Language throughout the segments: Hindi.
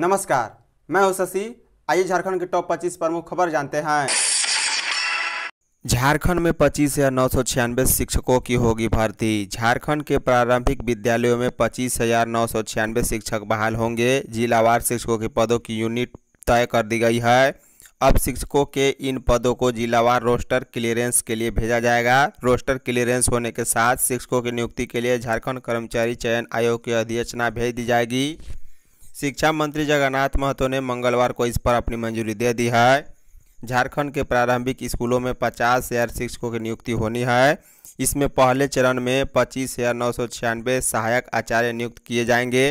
नमस्कार मैं हूं शशि आइए झारखंड के टॉप 25 प्रमुख खबर जानते हैं झारखंड में पच्चीस हजार नौ सौ छियानवे शिक्षकों की होगी भर्ती झारखंड के प्रारंभिक विद्यालयों में पच्चीस हजार नौ सौ छियानवे शिक्षक बहाल होंगे जिलावार शिक्षकों के पदों की यूनिट तय कर दी गई है अब शिक्षकों के इन पदों को जिलावार रोस्टर क्लियरेंस के लिए भेजा जाएगा रोस्टर क्लियरेंस होने के साथ शिक्षकों की नियुक्ति के लिए झारखंड कर्मचारी चयन आयोग की अध्यक्षना भेज दी जाएगी शिक्षा मंत्री जगन्नाथ महतो ने मंगलवार को इस पर अपनी मंजूरी दे दी है झारखंड के प्रारंभिक स्कूलों में पचास हज़ार शिक्षकों की नियुक्ति होनी है इसमें पहले चरण में पच्चीस हज़ार नौ सौ छियानवे सहायक आचार्य नियुक्त किए जाएंगे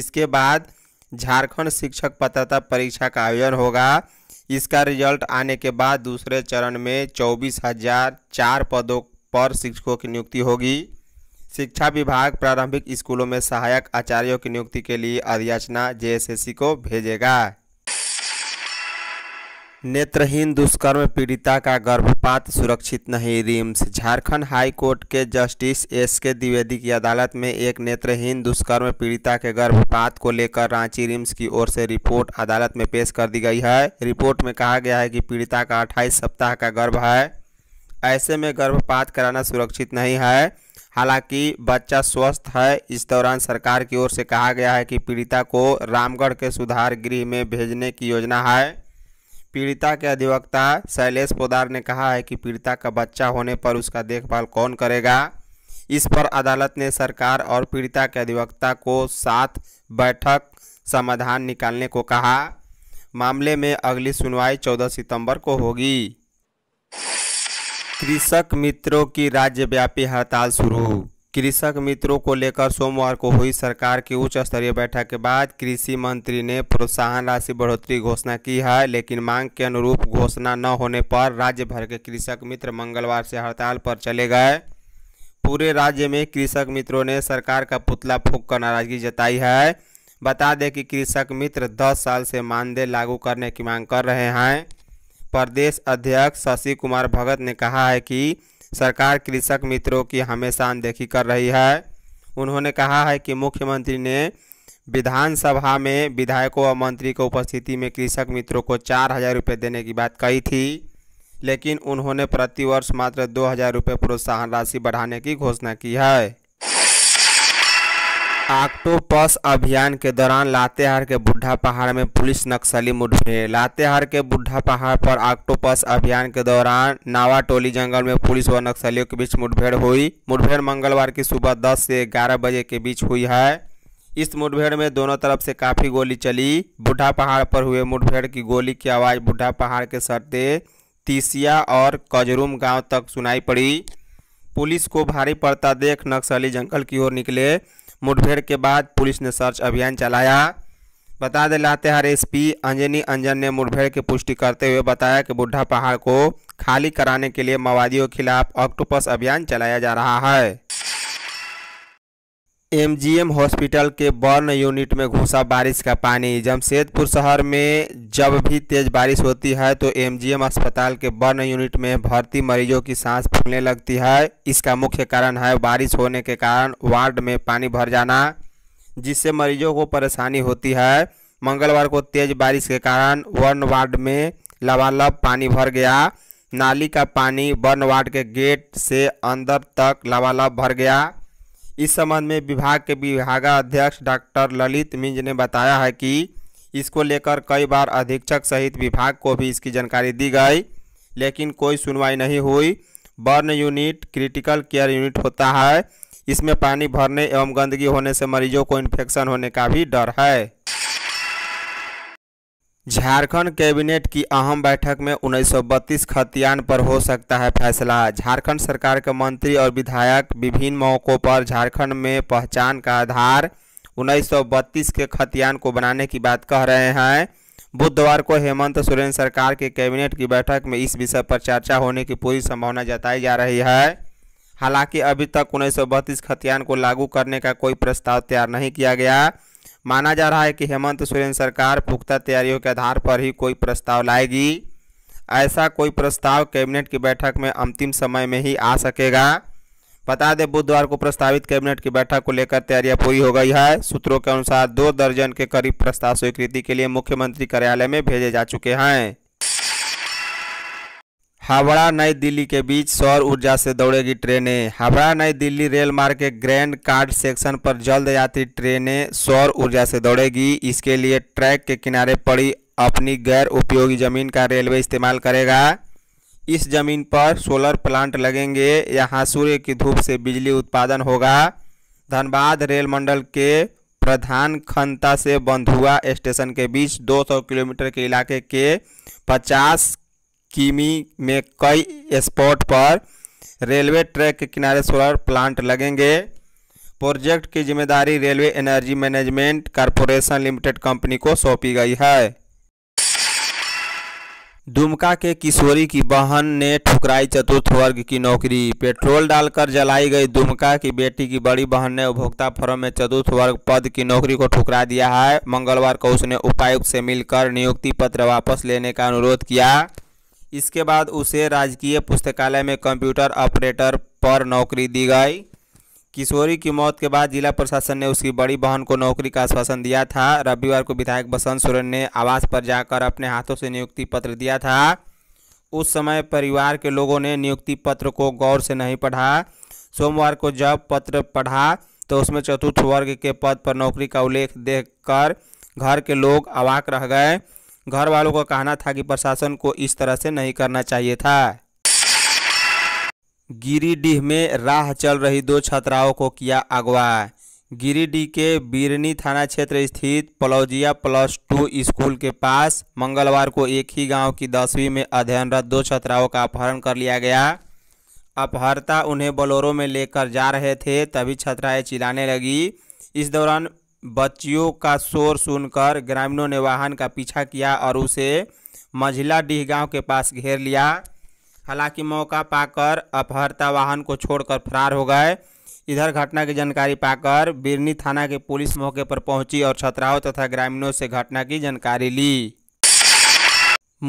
इसके बाद झारखंड शिक्षक पात्रता परीक्षा का आयोजन होगा इसका रिजल्ट आने के बाद दूसरे चरण में चौबीस हज़ार चार पदों पर शिक्षकों की नियुक्ति होगी शिक्षा विभाग प्रारंभिक स्कूलों में सहायक आचार्यों की नियुक्ति के लिए अधियाचना जेएसएससी को भेजेगा नेत्रहीन दुष्कर्म पीड़िता का गर्भपात सुरक्षित नहीं रिम्स झारखंड हाई कोर्ट के जस्टिस एस के द्विवेदी की अदालत में एक नेत्रहीन दुष्कर्म पीड़िता के गर्भपात को लेकर रांची रिम्स की ओर से रिपोर्ट अदालत में पेश कर दी गई है रिपोर्ट में कहा गया है कि पीड़िता का 28 सप्ताह का गर्भ है ऐसे में गर्भपात कराना सुरक्षित नहीं है हालांकि बच्चा स्वस्थ है इस दौरान सरकार की ओर से कहा गया है कि पीड़िता को रामगढ़ के सुधार गृह में भेजने की योजना है पीड़िता के अधिवक्ता शैलेश पोदार ने कहा है कि पीड़िता का बच्चा होने पर उसका देखभाल कौन करेगा इस पर अदालत ने सरकार और पीड़िता के अधिवक्ता को साथ बैठक समाधान निकालने को कहा मामले में अगली सुनवाई 14 सितंबर को होगी कृषक मित्रों की राज्यव्यापी हड़ताल शुरू कृषक मित्रों को लेकर सोमवार को हुई सरकार की उच्च स्तरीय बैठक के बाद कृषि मंत्री ने प्रोत्साहन राशि बढ़ोतरी घोषणा की है लेकिन मांग के अनुरूप घोषणा न होने पर राज्य भर के कृषक मित्र मंगलवार से हड़ताल पर चले गए पूरे राज्य में कृषक मित्रों ने सरकार का पुतला फूक कर नाराजगी जताई है बता दें कि कृषक मित्र दस साल से मानदेय लागू करने की मांग कर रहे हैं प्रदेश अध्यक्ष शशि कुमार भगत ने कहा है कि सरकार कृषक मित्रों की हमेशा अनदेखी कर रही है उन्होंने कहा है कि मुख्यमंत्री ने विधानसभा में विधायकों और मंत्री को उपस्थिति में कृषक मित्रों को चार हज़ार रुपये देने की बात कही थी लेकिन उन्होंने प्रतिवर्ष मात्र दो हज़ार रुपये प्रोत्साहन राशि बढ़ाने की घोषणा की है ऑक्टोपस अभियान के दौरान लातेहार के बुढ़ा पहाड़ में पुलिस नक्सली मुठभेड़ लातेहार के बुढ़ा पहाड़ पर ऑक्टोपस अभियान के दौरान नावा टोली जंगल में पुलिस व नक्सलियों के बीच मुठभेड़ हुई मुठभेड़ मंगलवार की सुबह 10 से 11 बजे के बीच हुई है इस मुठभेड़ में दोनों तरफ से काफ़ी गोली चली बुढ़ा पहाड़ पर हुए मुठभेड़ की गोली की आवाज़ बुढ़ा पहाड़ के सरते तीसिया और कजरूम गाँव तक सुनाई पड़ी पुलिस को भारी पड़ता देख नक्सली जंगल की ओर निकले मुठभेड़ के बाद पुलिस ने सर्च अभियान चलाया बता दें लातेहार एसपी अंजनी अंजन ने मुठभेड़ की पुष्टि करते हुए बताया कि बुढ़ा पहाड़ को खाली कराने के लिए माओवादियों के खिलाफ ऑक्टोपस अभियान चलाया जा रहा है एमजीएम हॉस्पिटल के बर्न यूनिट में घुसा बारिश का पानी जमशेदपुर शहर में जब भी तेज बारिश होती है तो एमजीएम अस्पताल के बर्न यूनिट में भर्ती मरीजों की सांस फूलने लगती है इसका मुख्य कारण है बारिश होने के कारण वार्ड में पानी भर जाना जिससे मरीजों को परेशानी होती है मंगलवार को तेज बारिश के कारण वर्ण वार्ड में लबालब पानी भर गया नाली का पानी बर्न वार्ड के गेट से अंदर तक लबालब भर गया इस संबंध में विभाग के विभागाध्यक्ष डॉक्टर ललित मिंज ने बताया है कि इसको लेकर कई बार अधीक्षक सहित विभाग को भी इसकी जानकारी दी गई लेकिन कोई सुनवाई नहीं हुई burn unit critical care unit होता है इसमें पानी भरने एवं गंदगी होने से मरीजों को इन्फेक्शन होने का भी डर है झारखंड कैबिनेट की अहम बैठक में उन्नीस खतियान पर हो सकता है फैसला झारखंड सरकार के मंत्री और विधायक विभिन्न मौकों पर झारखंड में पहचान का आधार उन्नीस के खतियान को बनाने की बात कह रहे हैं बुधवार को हेमंत सोरेन सरकार के कैबिनेट की बैठक में इस विषय पर चर्चा होने की पूरी संभावना जताई जा रही है हालांकि अभी तक उन्नीस खतियान को लागू करने का कोई प्रस्ताव तैयार नहीं किया गया माना जा रहा है कि हेमंत सोरेन सरकार पुख्ता तैयारियों के आधार पर ही कोई प्रस्ताव लाएगी ऐसा कोई प्रस्ताव कैबिनेट की बैठक में अंतिम समय में ही आ सकेगा बता दें बुधवार को प्रस्तावित कैबिनेट की बैठक को लेकर तैयारियां पूरी हो गई है सूत्रों के अनुसार दो दर्जन के करीब प्रस्ताव स्वीकृति के लिए मुख्यमंत्री कार्यालय में भेजे जा चुके हैं हावड़ा नई दिल्ली के बीच सौर ऊर्जा से दौड़ेगी ट्रेनें हावड़ा नई दिल्ली रेल मार्ग के ग्रैंड कार्ड सेक्शन पर जल्द यात्री ट्रेनें सौर ऊर्जा से दौड़ेगी इसके लिए ट्रैक के किनारे पड़ी अपनी गैर उपयोगी ज़मीन का रेलवे इस्तेमाल करेगा इस ज़मीन पर सोलर प्लांट लगेंगे यहाँ सूर्य की धूप से बिजली उत्पादन होगा धनबाद रेल मंडल के प्रधान खंता से बंधुआ स्टेशन के बीच 200 किलोमीटर के इलाके के 50 किमी में कई स्पॉट पर रेलवे ट्रैक के किनारे सोलर प्लांट लगेंगे प्रोजेक्ट की जिम्मेदारी railway energy management corporation limited company को सौंपी गई है दुमका के किशोरी की बहन ने ठुकराई चतुर्थ वर्ग की नौकरी पेट्रोल डालकर जलाई गई दुमका की बेटी की बड़ी बहन ने उपभोक्ता फोरम में चतुर्थ वर्ग पद की नौकरी को ठुकरा दिया है मंगलवार को उसने उपायुक्त से मिलकर नियुक्ति पत्र वापस लेने का अनुरोध किया इसके बाद उसे राजकीय पुस्तकालय में कंप्यूटर ऑपरेटर पर नौकरी दी गई किशोरी की मौत के बाद जिला प्रशासन ने उसकी बड़ी बहन को नौकरी का आश्वासन दिया था रविवार को विधायक बसंत सोरेन ने आवास पर जाकर अपने हाथों से नियुक्ति पत्र दिया था उस समय परिवार के लोगों ने नियुक्ति पत्र को गौर से नहीं पढ़ा सोमवार को जब पत्र पढ़ा तो उसमें चतुर्थ वर्ग के पद पर नौकरी का उल्लेख देखकर घर के लोग अवाक रह गए घर वालों का कहना था कि प्रशासन को इस तरह से नहीं करना चाहिए था गिरिडीह में राह चल रही दो छात्राओं को किया अगवा गिरिडीह के बिरनी थाना क्षेत्र स्थित पलौजिया प्लस टू स्कूल के पास मंगलवार को एक ही गांव की दसवीं में अध्ययनरत दो छात्राओं का अपहरण कर लिया गया अपहर्ता उन्हें बलोरों में लेकर जा रहे थे तभी छात्राएं चिल्लाने लगी इस दौरान बच्चियों का शोर सुनकर ग्रामीणों ने वाहन का पीछा किया और उसे मझिला डीह गांव के पास घेर लिया हालांकि मौका पाकर अपहर्ता वाहन को छोड़कर फरार हो गए इधर घटना की जानकारी पाकर बिरनी थाना के पुलिस मौके पर पहुंची और छतराव तथा ग्रामीणों से घटना की जानकारी ली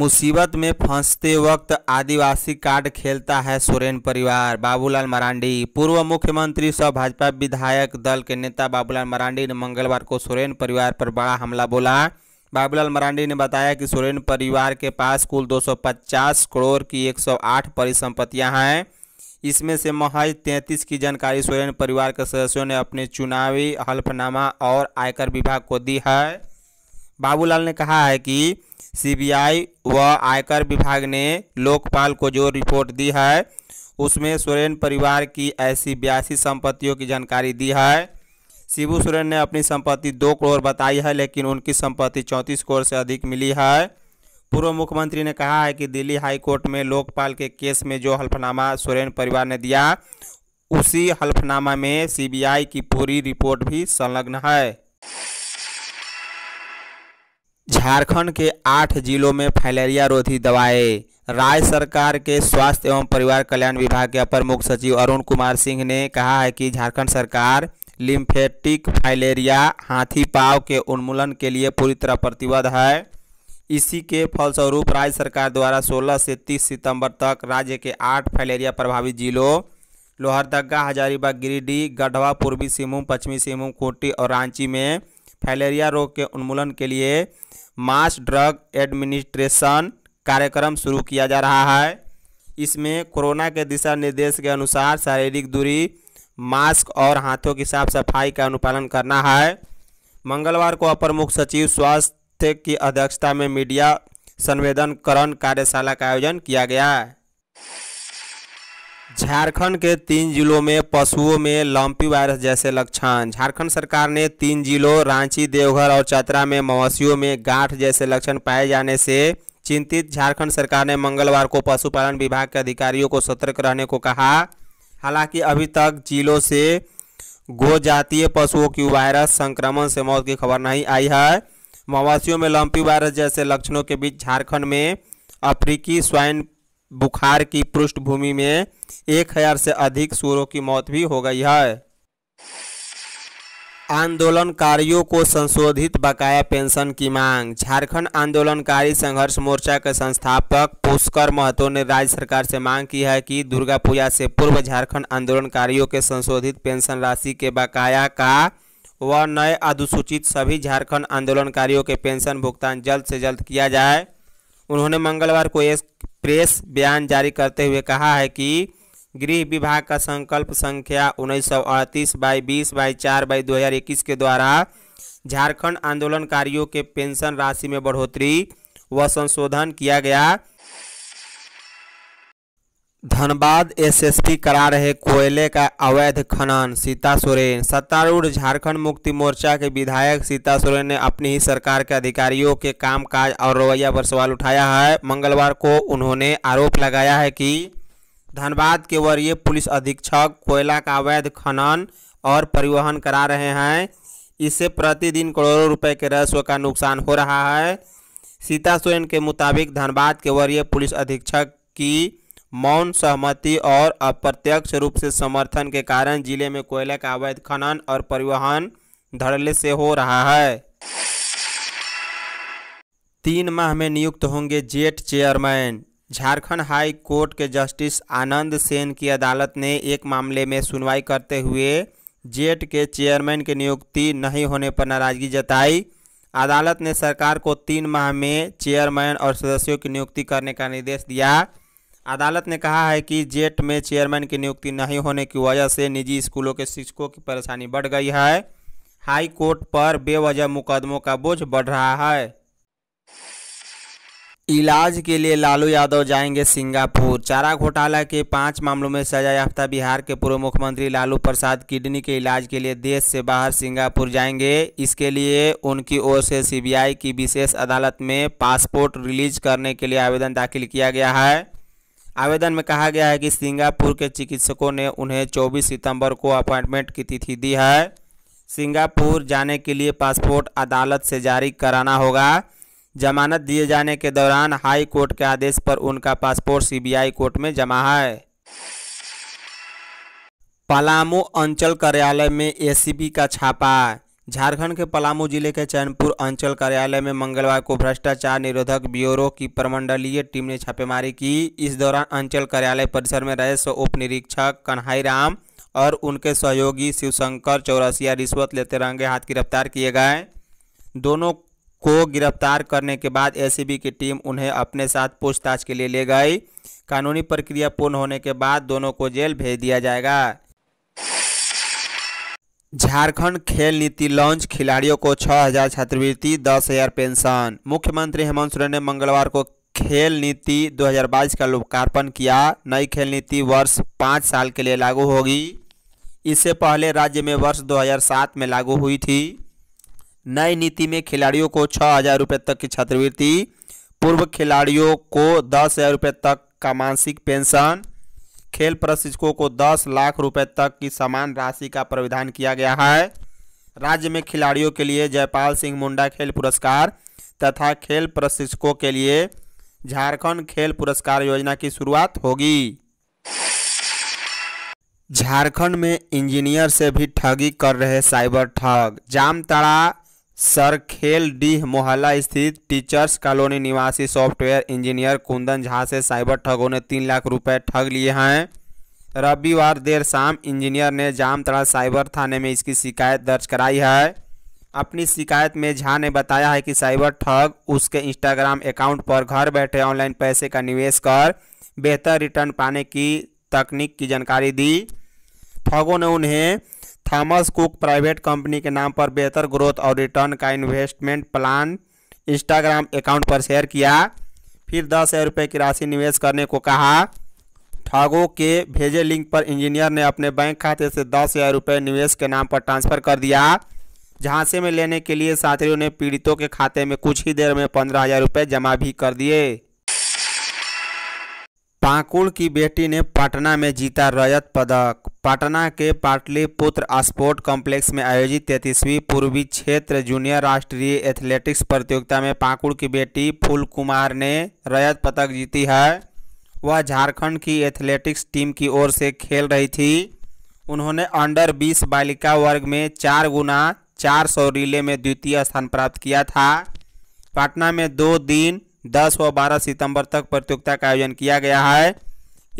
मुसीबत में फंसते वक्त आदिवासी कार्ड खेलता है सोरेन परिवार बाबूलाल मरांडी पूर्व मुख्यमंत्री सह भाजपा विधायक दल के नेता बाबूलाल मरांडी ने मंगलवार को सोरेन परिवार पर बड़ा हमला बोला बाबूलाल मरांडी ने बताया कि सोरेन परिवार के पास कुल 250 करोड़ की 108 परिसंपत्तियां हैं इसमें से महज 33 की जानकारी सोरेन परिवार के सदस्यों ने अपने चुनावी हल्फनामा और आयकर विभाग को दी है बाबूलाल ने कहा है कि सीबीआई व आयकर विभाग ने लोकपाल को जो रिपोर्ट दी है उसमें सोरेन परिवार की ऐसी बयासी संपत्तियों की जानकारी दी है शिबू सोरेन ने अपनी संपत्ति दो करोड़ बताई है लेकिन उनकी संपत्ति चौंतीस करोड़ से अधिक मिली है पूर्व मुख्यमंत्री ने कहा है कि दिल्ली हाईकोर्ट में लोकपाल के केस में जो हल्फनामा सोरेन परिवार ने दिया उसी हल्फनामा में सीबीआई की पूरी रिपोर्ट भी संलग्न है झारखंड के आठ जिलों में फैलेरिया रोधी दवाएं राज्य सरकार के स्वास्थ्य एवं परिवार कल्याण विभाग के अपर मुख्य सचिव अरुण कुमार सिंह ने कहा है कि झारखंड सरकार लिम्फेटिक फाइलेरिया हाथी पाव के उन्मूलन के लिए पूरी तरह प्रतिबद्ध है इसी के फलस्वरूप राज्य सरकार द्वारा 16 से 30 सितंबर तक राज्य के आठ फाइलेरिया प्रभावित जिलों लोहरदगा हजारीबाग गिरिडीह गढ़वा पूर्वी सिंहभूम पश्चिमी सिंहभूम कोटी और रांची में फाइलेरिया रोग के उन्मूलन के लिए मास ड्रग एडमिनिस्ट्रेशन कार्यक्रम शुरू किया जा रहा है इसमें कोरोना के दिशा निर्देश के अनुसार शारीरिक दूरी मास्क और हाथों की साफ सफाई का अनुपालन करना है मंगलवार को अपर मुख्य सचिव स्वास्थ्य की अध्यक्षता में मीडिया संवेदनकरण कार्यशाला का आयोजन किया गया है झारखंड के तीन जिलों में पशुओं में लंपी वायरस जैसे लक्षण झारखंड सरकार ने तीन जिलों रांची देवघर और चतरा में मवेशियों में गांठ जैसे लक्षण पाए जाने से चिंतित झारखंड सरकार ने मंगलवार को पशुपालन विभाग के अधिकारियों को सतर्क रहने को कहा हालांकि अभी तक जिलों से गोजातीय पशुओं की वायरस संक्रमण से मौत की खबर नहीं आई है मवासियों में लंपी वायरस जैसे लक्षणों के बीच झारखंड में अफ्रीकी स्वाइन बुखार की पृष्ठभूमि में एक हजार से अधिक सूरों की मौत भी हो गई है आंदोलनकारियों को संशोधित बकाया पेंशन की मांग झारखंड आंदोलनकारी संघर्ष मोर्चा के संस्थापक पुष्कर महतो ने राज्य सरकार से मांग की है कि दुर्गा पूजा से पूर्व झारखंड आंदोलनकारियों के संशोधित पेंशन राशि के बकाया का व नए अधिसूचित सभी झारखंड आंदोलनकारियों के पेंशन भुगतान जल्द से जल्द किया जाए उन्होंने मंगलवार को एक प्रेस बयान जारी करते हुए कहा है कि गृह विभाग का संकल्प संख्या उन्नीस सौ अड़तीस बाई बीस बाई चार बाई दो हजार इक्कीस के द्वारा झारखंड आंदोलनकारियों के पेंशन राशि में बढ़ोतरी व संशोधन किया गया धनबाद एसएसपी करा रहे कोयले का अवैध खनन सीता सोरेन सत्तारूढ़ झारखंड मुक्ति मोर्चा के विधायक सीता सोरेन ने अपनी ही सरकार के अधिकारियों के कामकाज और रवैया पर सवाल उठाया है मंगलवार को उन्होंने आरोप लगाया है कि धनबाद के वरीय पुलिस अधीक्षक कोयला का अवैध खनन और परिवहन करा रहे हैं इससे प्रतिदिन करोड़ों रुपए के रस्व का नुकसान हो रहा है सीता सोरेन के मुताबिक धनबाद के वरीय पुलिस अधीक्षक की मौन सहमति और अप्रत्यक्ष रूप से समर्थन के कारण जिले में कोयला का अवैध खनन और परिवहन धड़ल्ले से हो रहा है तीन माह में नियुक्त होंगे जेट चेयरमैन झारखंड हाई कोर्ट के जस्टिस आनंद सेन की अदालत ने एक मामले में सुनवाई करते हुए जेट के चेयरमैन की नियुक्ति नहीं होने पर नाराजगी जताई अदालत ने सरकार को तीन माह में चेयरमैन और सदस्यों की नियुक्ति करने का निर्देश दिया अदालत ने कहा है कि जेट में चेयरमैन की नियुक्ति नहीं होने की वजह से निजी स्कूलों के शिक्षकों की परेशानी बढ़ गई है हाई कोर्ट पर बेवजह मुकदमों का बोझ बढ़ रहा है इलाज के लिए लालू यादव जाएंगे सिंगापुर चारा घोटाला के पांच मामलों में सजायाफ्ता बिहार के पूर्व मुख्यमंत्री लालू प्रसाद किडनी के इलाज के लिए देश से बाहर सिंगापुर जाएंगे इसके लिए उनकी ओर से सीबीआई की विशेष अदालत में पासपोर्ट रिलीज करने के लिए आवेदन दाखिल किया गया है आवेदन में कहा गया है कि सिंगापुर के चिकित्सकों ने उन्हें 24 सितंबर को अपॉइंटमेंट की तिथि दी है सिंगापुर जाने के लिए पासपोर्ट अदालत से जारी कराना होगा जमानत दिए जाने के दौरान हाई कोर्ट के आदेश पर उनका पासपोर्ट सीबीआई कोर्ट में जमा है पलामू अंचल कार्यालय में एसीबी का छापा झारखंड के पलामू जिले के चैनपुर अंचल कार्यालय में मंगलवार को भ्रष्टाचार निरोधक ब्यूरो की प्रमंडलीय टीम ने छापेमारी की इस दौरान अंचल कार्यालय परिसर में रहे उप निरीक्षक कन्हई राम और उनके सहयोगी शिवशंकर चौरसिया रिश्वत लेते रंगे हाथ गिरफ्तार किए गए दोनों को गिरफ्तार करने के बाद ए की टीम उन्हें अपने साथ पूछताछ के लिए ले गई कानूनी प्रक्रिया पूर्ण होने के बाद दोनों को जेल भेज दिया जाएगा झारखंड खेल नीति लॉन्च खिलाड़ियों को 6000 छात्रवृत्ति 10000 पेंशन मुख्यमंत्री हेमंत सोरेन ने मंगलवार को खेल नीति 2022 का लोकार्पण किया नई खेल नीति वर्ष पाँच साल के लिए लागू होगी इससे पहले राज्य में वर्ष 2007 में लागू हुई थी नई नीति में खिलाड़ियों को छः हज़ार रुपये तक की छात्रवृत्ति पूर्व खिलाड़ियों को दस हज़ार रुपये तक का मासिक पेंशन खेल प्रशिक्षकों को 10 लाख रुपए तक की समान राशि का प्राविधान किया गया है राज्य में खिलाड़ियों के लिए जयपाल सिंह मुंडा खेल पुरस्कार तथा खेल प्रशिक्षकों के लिए झारखंड खेल पुरस्कार योजना की शुरुआत होगी झारखंड में इंजीनियर से भी ठगी कर रहे साइबर ठग जामतड़ा डी मोहल्ला स्थित टीचर्स कॉलोनी निवासी सॉफ्टवेयर इंजीनियर कुंदन झा से साइबर ठगों ने तीन लाख रुपए ठग लिए हैं रविवार देर शाम इंजीनियर ने जामतड़ा साइबर थाने में इसकी शिकायत दर्ज कराई है अपनी शिकायत में झा ने बताया है कि साइबर ठग उसके इंस्टाग्राम अकाउंट पर घर बैठे ऑनलाइन पैसे का निवेश कर बेहतर रिटर्न पाने की तकनीक की जानकारी दी ठगों ने उन्हें थॉमस कुक प्राइवेट कंपनी के नाम पर बेहतर ग्रोथ और रिटर्न का इन्वेस्टमेंट प्लान इंस्टाग्राम अकाउंट पर शेयर किया फिर दस हज़ार रुपये की राशि निवेश करने को कहा ठागो के भेजे लिंक पर इंजीनियर ने अपने बैंक खाते से दस हज़ार रुपये निवेश के नाम पर ट्रांसफ़र कर दिया झांसे में लेने के लिए साथियों ने पीड़ितों के खाते में कुछ ही देर में पंद्रह हज़ार रुपये जमा भी कर दिए पाकुड़ की बेटी ने पटना में जीता रजत पदक पटना के पाटलिपुत्र स्पोर्ट कॉम्प्लेक्स में आयोजित तैतीसवीं पूर्वी क्षेत्र जूनियर राष्ट्रीय एथलेटिक्स प्रतियोगिता में पाकुड़ की बेटी फूल कुमार ने रजत पदक जीती है वह झारखंड की एथलेटिक्स टीम की ओर से खेल रही थी उन्होंने अंडर 20 बालिका वर्ग में चार गुना चार सौ रिले में द्वितीय स्थान प्राप्त किया था पटना में दो दिन 10 व 12 सितंबर तक प्रतियोगिता का आयोजन किया गया है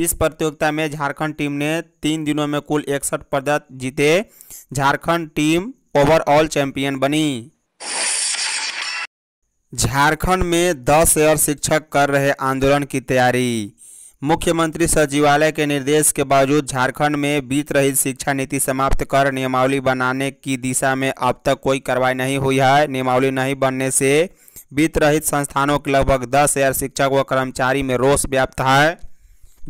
इस प्रतियोगिता में झारखंड टीम ने तीन दिनों में कुल इकसठ पदक जीते झारखंड टीम ओवरऑल चैंपियन बनी झारखंड में 10 एयर शिक्षक कर रहे आंदोलन की तैयारी मुख्यमंत्री सचिवालय के निर्देश के बावजूद झारखंड में बीत रही शिक्षा नीति समाप्त कर नियमावली बनाने की दिशा में अब तक कोई कार्रवाई नहीं हुई है नियमावली नहीं बनने से वित्त रहित संस्थानों के लगभग दस हज़ार शिक्षक व कर्मचारी में रोष व्याप्त है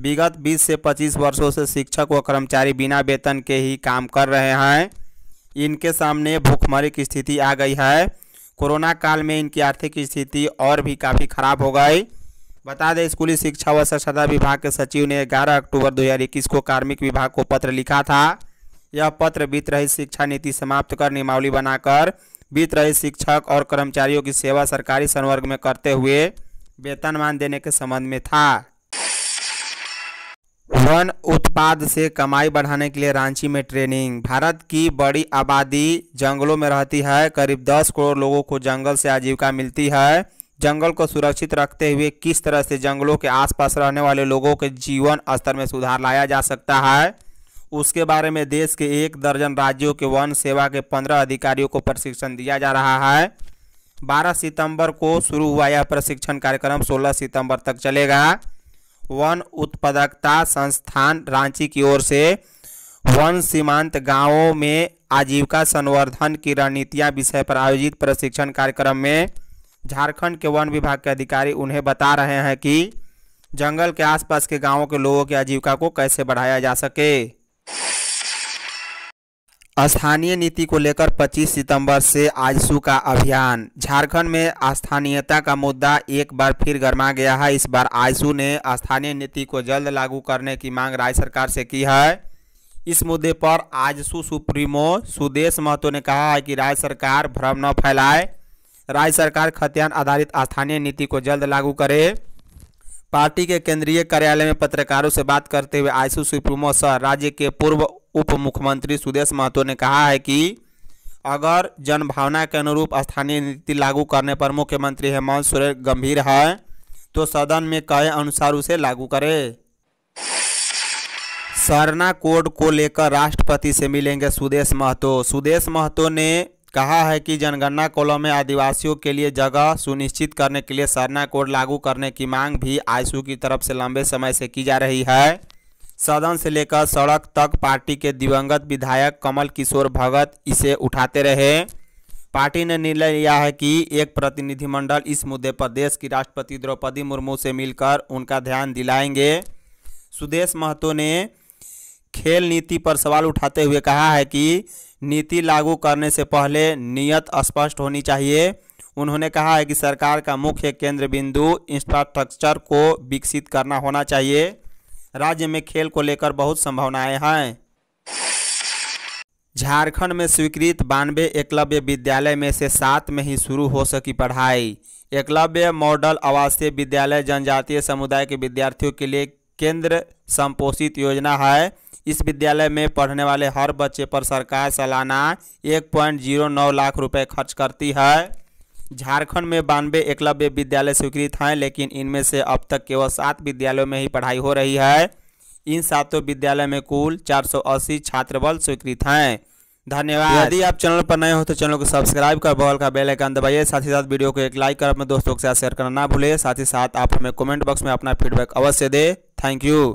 विगत 20 से 25 वर्षों से शिक्षक व कर्मचारी बिना वेतन के ही काम कर रहे हैं इनके सामने भूखमरी की स्थिति आ गई है कोरोना काल में इनकी आर्थिक स्थिति और भी काफ़ी खराब हो गई बता दें स्कूली शिक्षा व स्वच्छता विभाग के सचिव ने 11 अक्टूबर 2021 को कार्मिक विभाग को पत्र लिखा था यह पत्र वित्त रहित शिक्षा नीति समाप्त कर नियमावली बनाकर बीत रहे शिक्षक और कर्मचारियों की सेवा सरकारी संवर्ग में करते हुए वेतनमान देने के संबंध में था वन उत्पाद से कमाई बढ़ाने के लिए रांची में ट्रेनिंग भारत की बड़ी आबादी जंगलों में रहती है करीब 10 करोड़ लोगों को जंगल से आजीविका मिलती है जंगल को सुरक्षित रखते हुए किस तरह से जंगलों के आसपास रहने वाले लोगों के जीवन स्तर में सुधार लाया जा सकता है उसके बारे में देश के एक दर्जन राज्यों के वन सेवा के पंद्रह अधिकारियों को प्रशिक्षण दिया जा रहा है बारह सितंबर को शुरू हुआ यह प्रशिक्षण कार्यक्रम सोलह सितंबर तक चलेगा वन उत्पादकता संस्थान रांची की ओर से वन सीमांत गांवों में आजीविका संवर्धन की रणनीतियां विषय पर आयोजित प्रशिक्षण कार्यक्रम में झारखंड के वन विभाग के अधिकारी उन्हें बता रहे हैं कि जंगल के आसपास के गांवों के लोगों की आजीविका को कैसे बढ़ाया जा सके स्थानीय नीति को लेकर 25 सितंबर से आजसू का अभियान झारखंड में स्थानीयता का मुद्दा एक बार फिर गर्मा गया है इस बार आजसू ने स्थानीय नीति को जल्द लागू करने की मांग राज्य सरकार से की है इस मुद्दे पर आजसू सुप्रीमो सुदेश महतो ने कहा है कि राज्य सरकार भ्रम न फैलाए राज्य सरकार खतियान आधारित स्थानीय नीति को जल्द लागू करे पार्टी के केंद्रीय कार्यालय में पत्रकारों से बात करते हुए आयसु सुप्रीमो सर राज्य के पूर्व उप मुख्यमंत्री सुदेश महतो ने कहा है कि अगर जनभावना के अनुरूप स्थानीय नीति लागू करने पर मुख्यमंत्री हेमंत सोरेन गंभीर है तो सदन में कहे अनुसार उसे लागू करे सरना कोड को लेकर राष्ट्रपति से मिलेंगे सुदेश महतो सुदेश महतो ने कहा है कि जनगणना कॉलम में आदिवासियों के लिए जगह सुनिश्चित करने के लिए सरना कोड लागू करने की मांग भी आयसू की तरफ से लंबे समय से की जा रही है सदन से लेकर सड़क तक पार्टी के दिवंगत विधायक कमल किशोर भगत इसे उठाते रहे पार्टी ने निर्णय लिया है कि एक प्रतिनिधिमंडल इस मुद्दे पर देश की राष्ट्रपति द्रौपदी मुर्मू से मिलकर उनका ध्यान दिलाएंगे सुदेश महतो ने खेल नीति पर सवाल उठाते हुए कहा है कि नीति लागू करने से पहले नियत स्पष्ट होनी चाहिए उन्होंने कहा है कि सरकार का मुख्य केंद्र बिंदु इंफ्रास्ट्रक्चर को विकसित करना होना चाहिए राज्य में खेल को लेकर बहुत संभावनाएं हैं झारखंड में स्वीकृत बानवे एकलव्य विद्यालय में से सात में ही शुरू हो सकी पढ़ाई एकलव्य मॉडल आवासीय विद्यालय जनजातीय समुदाय के विद्यार्थियों के लिए केंद्र संपोषित योजना है इस विद्यालय में पढ़ने वाले हर बच्चे पर सरकार सालाना 1.09 लाख रुपए खर्च करती है झारखंड में बानवे एकलव्य विद्यालय स्वीकृत हैं लेकिन इनमें से अब तक केवल सात विद्यालयों में ही पढ़ाई हो रही है इन सातों विद्यालय में कुल 480 बल स्वीकृत हैं धन्यवाद यदि आप चैनल पर नए हो तो चैनल को सब्सक्राइब कर बॉल का बेल आइकन दबाइए साथ ही साथ वीडियो को एक लाइक कर अपने दोस्तों के साथ शेयर करना ना भूलें साथ ही साथ आप हमें कमेंट बॉक्स में अपना फीडबैक अवश्य दें थैंक यू